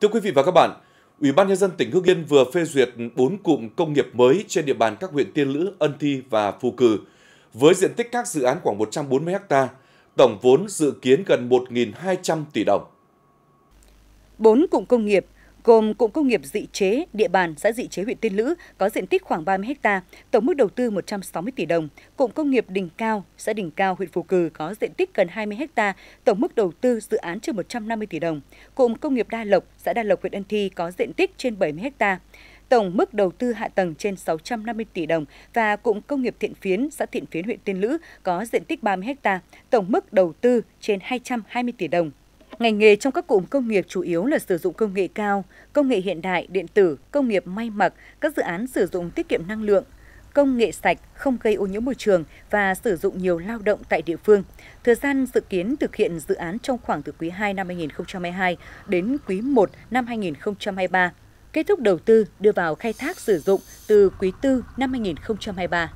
Thưa quý vị và các bạn, Ủy ban nhân dân tỉnh Hưng Yên vừa phê duyệt 4 cụm công nghiệp mới trên địa bàn các huyện Tiên Lữ, Ân Thi và Phù Cử với diện tích các dự án khoảng 140 ha, tổng vốn dự kiến gần 1.200 tỷ đồng. 4 cụm công nghiệp gồm cụm công nghiệp dị chế, địa bàn xã dị chế huyện Tiên Lữ có diện tích khoảng 30 ha, tổng mức đầu tư 160 tỷ đồng, cụm công nghiệp Đình Cao, xã Đình Cao, huyện Phù Cừ có diện tích gần 20 ha, tổng mức đầu tư dự án trên 150 tỷ đồng, cụm công nghiệp Đa Lộc, xã Đa Lộc, huyện Ân Thi có diện tích trên 70 ha. Tổng mức đầu tư hạ tầng trên 650 tỷ đồng và cụm công nghiệp Thiện Phiến, xã Thiện Phiến, huyện Tiên Lữ có diện tích 30 ha, tổng mức đầu tư trên 220 tỷ đồng. Ngành nghề trong các cụm công nghiệp chủ yếu là sử dụng công nghệ cao, công nghệ hiện đại, điện tử, công nghiệp may mặc, các dự án sử dụng tiết kiệm năng lượng, công nghệ sạch, không gây ô nhiễm môi trường và sử dụng nhiều lao động tại địa phương. Thời gian dự kiến thực hiện dự án trong khoảng từ quý 2 năm 2022 đến quý 1 năm 2023. Kết thúc đầu tư đưa vào khai thác sử dụng từ quý 4 năm 2023.